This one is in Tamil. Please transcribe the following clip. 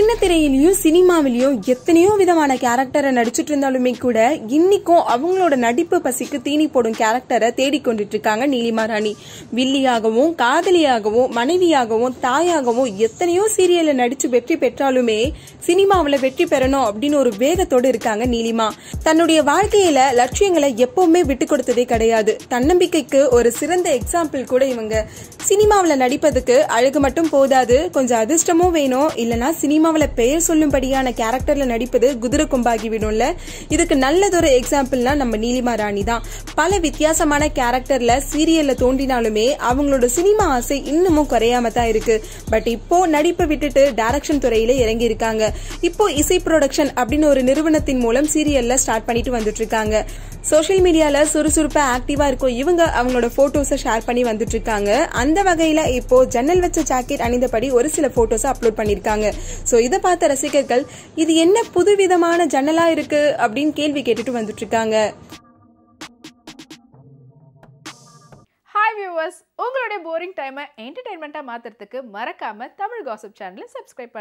சின்ன திரையிலயும் சினிமாவிலயும் எத்தனையோ விதமான கேரக்டரை நடிச்சிட்டு இருந்தாலுமே கூட இன்னைக்கும் அவங்களோட நடிப்பு பசிக்கு தீனி போடும் கேரக்டரை தேடிக்கொண்டு இருக்காங்க நீலிமா ராணி வில்லியாகவும் காதலியாகவும் மனைவியாகவும் தாயாகவும் எத்தனையோ சீரியல்ல நடிச்சு வெற்றி பெற்றாலுமே சினிமாவில் வெற்றி பெறணும் அப்படின்னு ஒரு வேகத்தோடு இருக்காங்க நீலிமா தன்னுடைய வாழ்க்கையில லட்சியங்களை எப்பவுமே விட்டு கொடுத்ததே கிடையாது தன்னம்பிக்கைக்கு ஒரு சிறந்த எக்ஸாம்பிள் கூட இவங்க சினிமாவில் நடிப்பதுக்கு அழகு மட்டும் போதாது கொஞ்சம் அதிர்ஷ்டமும் வேணும் இல்லனா சினிமா அவளை பெயர் சொல்லும்படியான கேரக்டர்ல நடிப்பது குதிரை கொம்பாகிவிடும்ல இதுக்கு நல்லதொரு எக்ஸாம்பிள்னா நம்ம நீலிமா ராணி தான் பல வித்தியாசமான கேரக்டர்ல சீரியல்ல தோண்டினாலுமே அவங்களோட சினிமா ஆசை இன்னமும் குறையாம தான் இருக்கு பட் இப்போ நடிப்பை விட்டுட்டு டைரக்ஷன் துறையில இறங்கி இருக்காங்க இப்போ இசை ப்ரொடக்ஷன் அப்படின்னு ஒரு நிறுவனத்தின் மூலம் சீரியல்ல ஸ்டார்ட் பண்ணிட்டு வந்துட்டு இருக்காங்க சோஷியல் மீடியால சுறுசுறுப்பா ஆக்டிவா இருக்கும் இவங்க அவங்களோட போட்டோஸை ஷேர் பண்ணி வந்துட்டு இருக்காங்க அந்த வகையில இப்போ ஜன்னல் வச்ச ஜாக்கெட் அணிந்தபடி ஒரு சில போட்டோஸ் அப்லோட் பண்ணிருக்காங்க ஸோ இதை பார்த்த ரசிகர்கள் இது என்ன புதுவிதமான ஜன்னலா இருக்கு அப்படின்னு கேள்வி கேட்டுட்டு வந்துட்டு ஹாய் உங்களுடைய போரிங் டைமை என்டர்டைன்மெண்ட்டாக மாற்றுறதுக்கு மறக்காம தமிழ் காசப் சேனலை சப்ஸ்கிரைப் பண்ணு